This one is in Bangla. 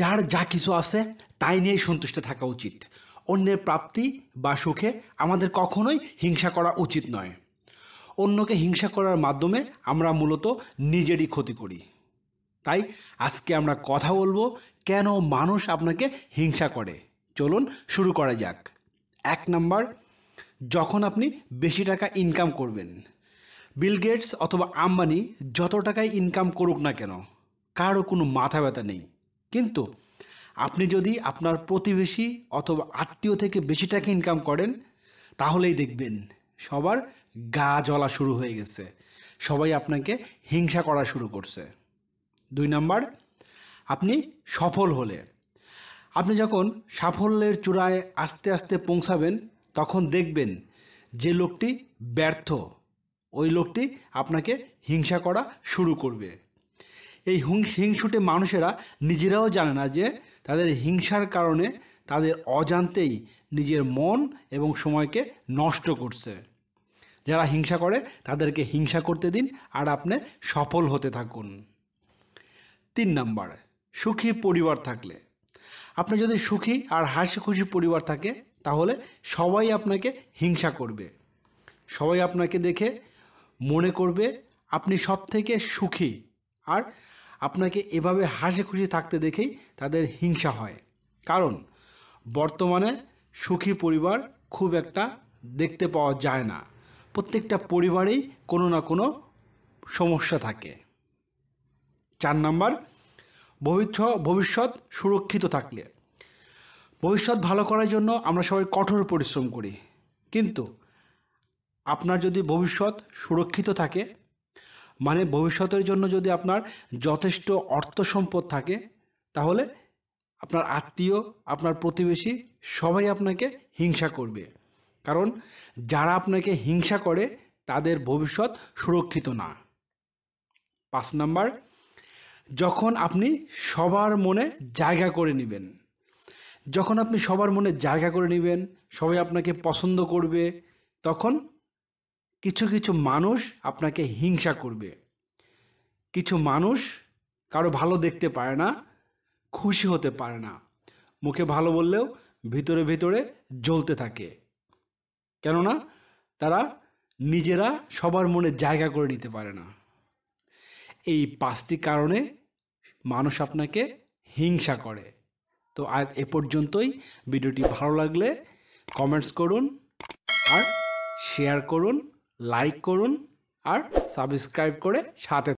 যার যা কিছু আছে তাই নিয়েই সন্তুষ্ট থাকা উচিত অন্যের প্রাপ্তি বা সুখে আমাদের কখনোই হিংসা করা উচিত নয় অন্যকে হিংসা করার মাধ্যমে আমরা মূলত নিজেরই ক্ষতি করি তাই আজকে আমরা কথা বলবো কেন মানুষ আপনাকে হিংসা করে চলুন শুরু করা যাক এক নাম্বার যখন আপনি বেশি টাকা ইনকাম করবেন বিল গেটস অথবা আম্বানি যত টাকায় ইনকাম করুক না কেন কারও কোনো মাথা ব্যথা নেই কিন্তু আপনি যদি আপনার প্রতিবেশী অথবা আত্মীয় থেকে বেশি টাকা ইনকাম করেন তাহলেই দেখবেন সবার গা জ্বলা শুরু হয়ে গেছে সবাই আপনাকে হিংসা করা শুরু করছে দুই নাম্বার আপনি সফল হলে আপনি যখন সাফল্যের চূড়ায় আস্তে আস্তে পৌঁছাবেন তখন দেখবেন যে লোকটি ব্যর্থ ওই লোকটি আপনাকে হিংসা করা শুরু করবে এই হিংসুটে মানুষেরা নিজেরাও জানে না যে তাদের হিংসার কারণে তাদের অজান্তেই নিজের মন এবং সময়কে নষ্ট করছে যারা হিংসা করে তাদেরকে হিংসা করতে দিন আর আপনি সফল হতে থাকুন তিন নাম্বার সুখী পরিবার থাকলে আপনি যদি সুখী আর হাসি খুশি পরিবার থাকে তাহলে সবাই আপনাকে হিংসা করবে সবাই আপনাকে দেখে মনে করবে আপনি সব থেকে সুখী আর আপনাকে এভাবে হাসি খুশি থাকতে দেখেই তাদের হিংসা হয় কারণ বর্তমানে সুখী পরিবার খুব একটা দেখতে পাওয়া যায় না প্রত্যেকটা পরিবারেই কোনো না কোনো সমস্যা থাকে চার নাম্বার ভবিষ্য ভবিষ্যৎ সুরক্ষিত থাকলে ভবিষ্যৎ ভালো করার জন্য আমরা সবাই কঠোর পরিশ্রম করি কিন্তু আপনার যদি ভবিষ্যৎ সুরক্ষিত থাকে মানে ভবিষ্যতের জন্য যদি আপনার যথেষ্ট অর্থ সম্পদ থাকে তাহলে আপনার আত্মীয় আপনার প্রতিবেশী সবাই আপনাকে হিংসা করবে কারণ যারা আপনাকে হিংসা করে তাদের ভবিষ্যৎ সুরক্ষিত না পাঁচ নাম্বার যখন আপনি সবার মনে জায়গা করে নেবেন যখন আপনি সবার মনে জায়গা করে নেবেন সবাই আপনাকে পছন্দ করবে তখন কিছু কিছু মানুষ আপনাকে হিংসা করবে কিছু মানুষ কারো ভালো দেখতে পারে না খুশি হতে পারে না মুখে ভালো বললেও ভিতরে ভিতরে জ্বলতে থাকে কেননা তারা নিজেরা সবার মনে জায়গা করে নিতে পারে না এই পাঁচটি কারণে মানুষ আপনাকে হিংসা করে তো আজ এ পর্যন্তই ভিডিওটি ভালো লাগলে কমেন্টস করুন আর শেয়ার করুন লাইক করুন আর সাবস্ক্রাইব করে সাথে